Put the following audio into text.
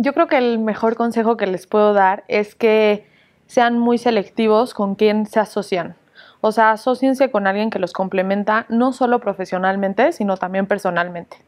Yo creo que el mejor consejo que les puedo dar es que sean muy selectivos con quién se asocian. O sea, asóciense con alguien que los complementa no solo profesionalmente, sino también personalmente.